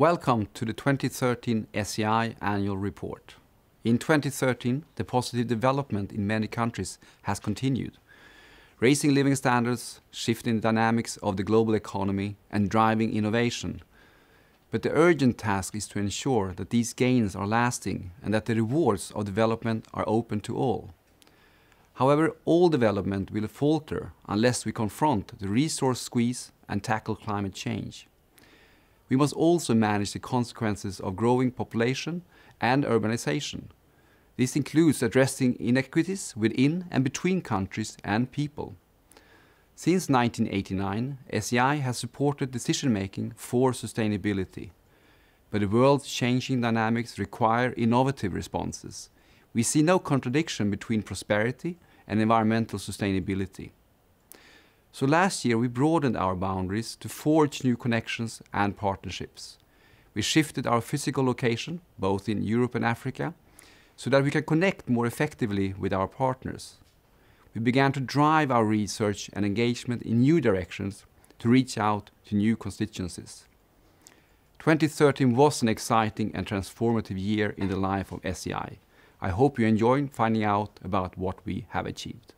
Welcome to the 2013 SCI Annual Report. In 2013, the positive development in many countries has continued, raising living standards, shifting the dynamics of the global economy, and driving innovation. But the urgent task is to ensure that these gains are lasting and that the rewards of development are open to all. However, all development will falter unless we confront the resource squeeze and tackle climate change we must also manage the consequences of growing population and urbanization. This includes addressing inequities within and between countries and people. Since 1989, SEI has supported decision-making for sustainability. But the world's changing dynamics require innovative responses. We see no contradiction between prosperity and environmental sustainability. So last year, we broadened our boundaries to forge new connections and partnerships. We shifted our physical location, both in Europe and Africa, so that we can connect more effectively with our partners. We began to drive our research and engagement in new directions to reach out to new constituencies. 2013 was an exciting and transformative year in the life of SEI. I hope you enjoyed finding out about what we have achieved.